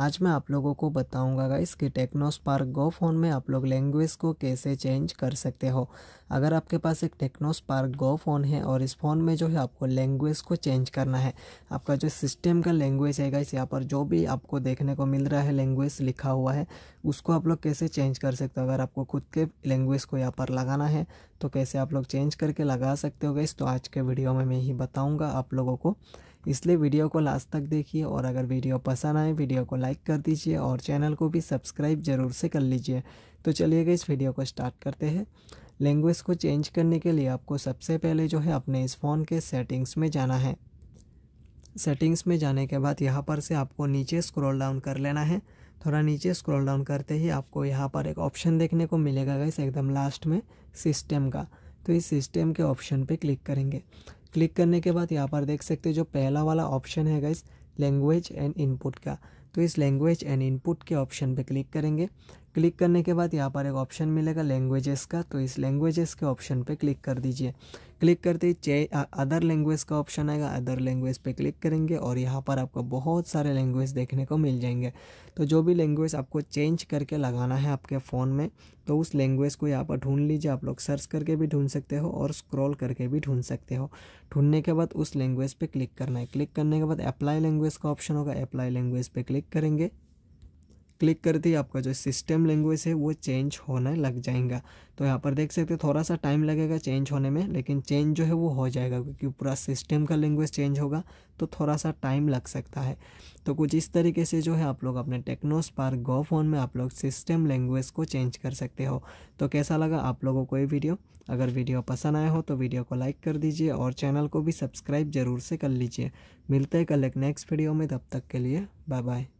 आज मैं आप लोगों को बताऊंगा गाइस कि टेक्नो स्पार्क गो फ़ोन में आप लोग लैंग्वेज को कैसे चेंज कर सकते हो अगर आपके पास एक टेक्नो स्पार्क गो फ़ोन है और इस फ़ोन में जो है आपको लैंग्वेज को चेंज करना है आपका जो सिस्टम का लैंग्वेज है गाइस यहाँ पर जो भी आपको देखने को मिल रहा है लैंग्वेज लिखा हुआ है उसको आप लोग कैसे चेंज कर सकते हो अगर आपको खुद के लैंग्वेज को यहाँ पर लगाना है तो कैसे आप लोग चेंज करके लगा सकते हो गाइस तो आज के वीडियो में मैं ही बताऊँगा आप लोगों को इसलिए वीडियो को लास्ट तक देखिए और अगर वीडियो पसंद आए वीडियो को लाइक कर दीजिए और चैनल को भी सब्सक्राइब ज़रूर से कर लीजिए तो चलिएगा इस वीडियो को स्टार्ट करते हैं लैंग्वेज को चेंज करने के लिए आपको सबसे पहले जो है अपने इस फ़ोन के सेटिंग्स में जाना है सेटिंग्स में जाने के बाद यहाँ पर से आपको नीचे स्क्रॉल डाउन कर लेना है थोड़ा नीचे स्क्रॉल डाउन करते ही आपको यहाँ पर एक ऑप्शन देखने को मिलेगा गैस एकदम लास्ट में सिस्टम का तो इस सिस्टम के ऑप्शन पे क्लिक करेंगे क्लिक करने के बाद यहाँ पर देख सकते हो जो पहला वाला ऑप्शन है गाइस लैंग्वेज एंड इनपुट का तो इस लैंग्वेज एंड इनपुट के ऑप्शन पे क्लिक करेंगे क्लिक करने के बाद यहाँ पर एक ऑप्शन मिलेगा लैंग्वेजेस का तो इस लैंग्वेजेस के ऑप्शन पे क्लिक कर दीजिए क्लिक करते ही चे अदर लैंग्वेज का ऑप्शन आएगा अदर लैंग्वेज पे क्लिक करेंगे और यहाँ पर आपको बहुत सारे लैंग्वेज देखने को मिल जाएंगे तो जो भी लैंग्वेज आपको चेंज करके लगाना है आपके फ़ोन में तो उस लैंग्वेज को यहाँ पर ढूंढ लीजिए आप लोग सर्च करके भी ढूंढ सकते हो और स्क्रॉल करके भी ढूंढ सकते हो ढूंढने के बाद उस लैंग्वेज पर क्लिक करना है क्लिक करने के बाद अप्लाई लैंग्वेज का ऑप्शन होगा अप्लाई लैंग्वेज पर क्लिक करेंगे क्लिक करते ही आपका जो सिस्टम लैंग्वेज है वो चेंज होने लग जाएगा तो यहाँ पर देख सकते हो थोड़ा सा टाइम लगेगा चेंज होने में लेकिन चेंज जो है वो हो जाएगा क्योंकि पूरा सिस्टम का लैंग्वेज चेंज होगा तो थोड़ा सा टाइम लग सकता है तो कुछ इस तरीके से जो है आप लोग अपने टेक्नोस पार गो फोन में आप लोग सिस्टम लैंग्वेज को चेंज कर सकते हो तो कैसा लगा आप लोगों को ये वीडियो अगर वीडियो पसंद आया हो तो वीडियो को लाइक कर दीजिए और चैनल को भी सब्सक्राइब जरूर से कर लीजिए मिलते हैं कल एक नेक्स्ट वीडियो में तब तक के लिए बाय बाय